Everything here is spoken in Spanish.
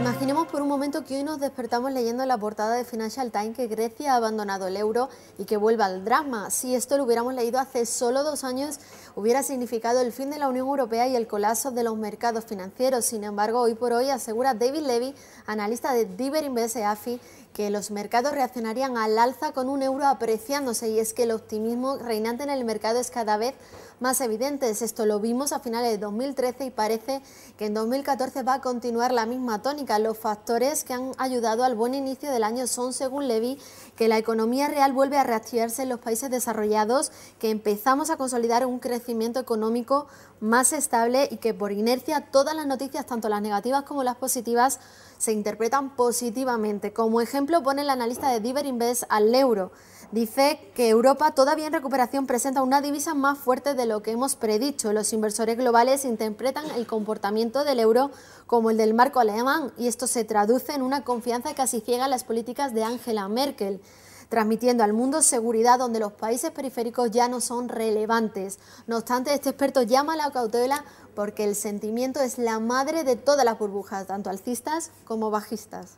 Imaginemos por un momento que hoy nos despertamos leyendo la portada de Financial Times que Grecia ha abandonado el euro y que vuelva al drama. Si esto lo hubiéramos leído hace solo dos años, hubiera significado el fin de la Unión Europea y el colapso de los mercados financieros. Sin embargo, hoy por hoy asegura David Levy, analista de Diver Invest AFI, que los mercados reaccionarían al alza con un euro apreciándose y es que el optimismo reinante en el mercado es cada vez más evidente. Esto lo vimos a finales de 2013 y parece que en 2014 va a continuar la misma tónica. Los factores que han ayudado al buen inicio del año son, según Levy, que la economía real vuelve a reactivarse en los países desarrollados, que empezamos a consolidar un crecimiento crecimiento económico más estable y que por inercia todas las noticias, tanto las negativas como las positivas, se interpretan positivamente. Como ejemplo pone el analista de Diver Invest al euro. Dice que Europa todavía en recuperación presenta una divisa más fuerte de lo que hemos predicho. Los inversores globales interpretan el comportamiento del euro como el del marco alemán y esto se traduce en una confianza casi ciega en las políticas de Angela Merkel transmitiendo al mundo seguridad donde los países periféricos ya no son relevantes. No obstante, este experto llama a la cautela porque el sentimiento es la madre de todas las burbujas, tanto alcistas como bajistas.